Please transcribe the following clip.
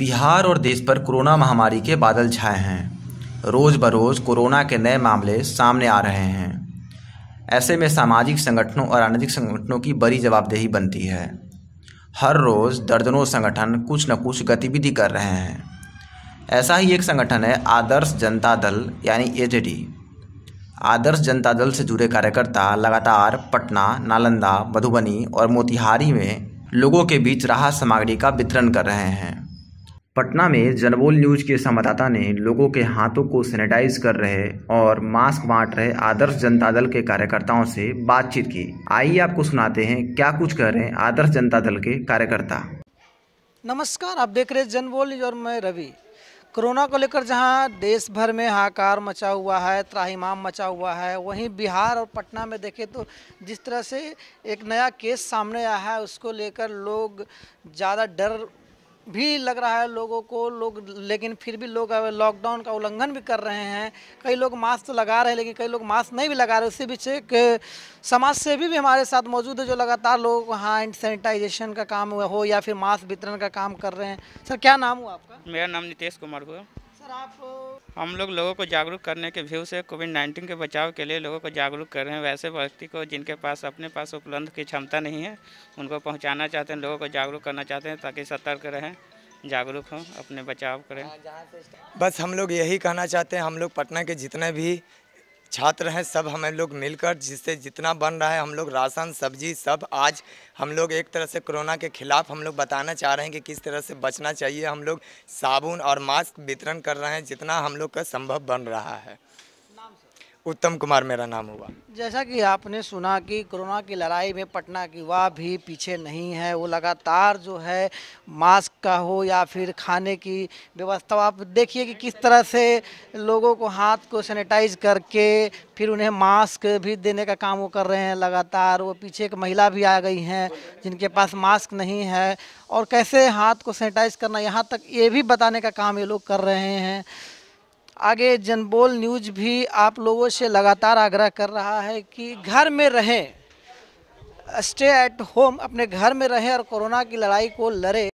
बिहार और देश पर कोरोना महामारी के बादल छाए हैं रोज़ बरोज कोरोना के नए मामले सामने आ रहे हैं ऐसे में सामाजिक संगठनों और राजनीतिक संगठनों की बड़ी जवाबदेही बनती है हर रोज़ दर्जनों संगठन कुछ न कुछ गतिविधि कर रहे हैं ऐसा ही एक संगठन है आदर्श जनता दल यानी ए आदर्श जनता दल से जुड़े कार्यकर्ता लगातार पटना नालंदा मधुबनी और मोतिहारी में लोगों के बीच राहत सामग्री का वितरण कर रहे हैं पटना में जनबोल न्यूज के संवाददाता ने लोगों के हाथों को सैनिटाइज कर रहे और मास्क बांट रहे आदर्श जनता दल के कार्यकर्ताओं से बातचीत की आइए आपको सुनाते हैं क्या कुछ कह रहे हैं आदर्श जनता दल के कार्यकर्ता नमस्कार आप देख रहे हैं जनबोल न्यूज और मैं रवि कोरोना को लेकर जहां देश भर में हाकार मचा हुआ है त्राहिमाम मचा हुआ है वहीं बिहार और पटना में देखें तो जिस तरह से एक नया केस सामने आया है उसको लेकर लोग ज़्यादा डर भी लग रहा है लोगों को लोग लेकिन फिर भी लोग लॉकडाउन का उल्लंघन भी कर रहे हैं कई लोग मास्क तो लगा रहे हैं लेकिन कई लोग मास्क नहीं भी लगा रहे उसी बीच एक समाज सेवी भी हमारे साथ मौजूद है जो लगातार लोगों को हैंड सैनिटाइजेशन का काम हो या फिर मास्क वितरण का काम कर रहे हैं सर क्या नाम हुआ आपका मेरा नाम नितेश कुमार हुआ सर आप हम लोग लोगों को जागरूक करने के व्यू से कोविड नाइन्टीन के बचाव के लिए लोगों को जागरूक कर रहे हैं वैसे व्यक्ति को जिनके पास अपने पास उपलब्ध की क्षमता नहीं है उनको पहुंचाना चाहते हैं लोगों को जागरूक करना चाहते हैं ताकि सतर्क रहें जागरूक हों अपने बचाव करें हाँ, बस हम लोग यही कहना चाहते हैं हम लोग पटना के जितने भी छात्र हैं सब हमें लोग मिलकर जिससे जितना बन रहा है हम लोग राशन सब्जी सब आज हम लोग एक तरह से कोरोना के खिलाफ हम लोग बताना चाह रहे हैं कि किस तरह से बचना चाहिए हम लोग साबुन और मास्क वितरण कर रहे हैं जितना हम लोग का संभव बन रहा है उत्तम कुमार मेरा नाम हुआ जैसा कि आपने सुना कि कोरोना की लड़ाई में पटना की वाह भी पीछे नहीं है वो लगातार जो है मास्क का हो या फिर खाने की व्यवस्था आप देखिए कि किस तरह से लोगों को हाथ को सैनिटाइज करके फिर उन्हें मास्क भी देने का काम वो कर रहे हैं लगातार वो पीछे एक महिला भी आ गई हैं जिनके पास मास्क नहीं है और कैसे हाथ को सैनिटाइज करना यहाँ तक ये भी बताने का काम ये लोग कर रहे हैं आगे जनबोल न्यूज़ भी आप लोगों से लगातार आग्रह कर रहा है कि घर में रहें स्टे एट होम अपने घर में रहें और कोरोना की लड़ाई को लड़े